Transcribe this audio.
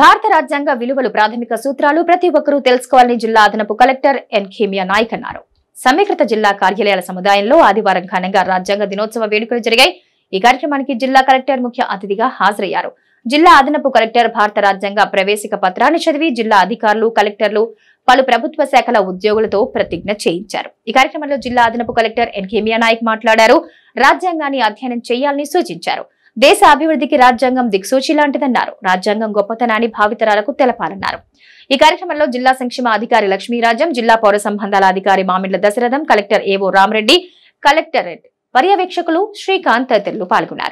భారత రాజ్యాంగ విలువలు ప్రాథమిక సూత్రాలు ప్రతి ఒక్కరూ తెలుసుకోవాలని జిల్లా అదనపు కలెక్టర్ ఎన్ ఖేమియా నాయక్ అన్నారు సమీకృత జిల్లా కార్యాలయాల సముదాయంలో ఆదివారం ఘనంగా రాజ్యాంగ దినోత్సవ వేడుకలు జరిగాయి ఈ కార్యక్రమానికి జిల్లా కలెక్టర్ ముఖ్య అతిథిగా హాజరయ్యారు జిల్లా అదనపు కలెక్టర్ భారత రాజ్యాంగ ప్రవేశిక పత్రాన్ని చదివి జిల్లా అధికారులు కలెక్టర్లు పలు ప్రభుత్వ శాఖల ఉద్యోగులతో ప్రతిజ్ఞ చేయించారు ఈ కార్యక్రమంలో జిల్లా అదనపు కలెక్టర్ ఎన్ ఖేమియా నాయక్ మాట్లాడారు రాజ్యాంగాన్ని అధ్యయనం చేయాలని సూచించారు దేశ అభివృద్ధికి రాజ్యాంగం దిక్సూచి లాంటిదన్నారు రాజ్యాంగం గొప్పతనాన్ని భావితరాలకు తెలపాలన్నారు ఈ కార్యక్రమంలో జిల్లా సంక్షేమ అధికారి లక్ష్మీరాజం జిల్లా పౌర సంబంధాల అధికారి మామిళ్ల దశరథం కలెక్టర్ ఏవో రామరెడ్డి కలెక్టరేట్ పర్యవేక్షకులు శ్రీకాంత్ తదితరులు పాల్గొన్నారు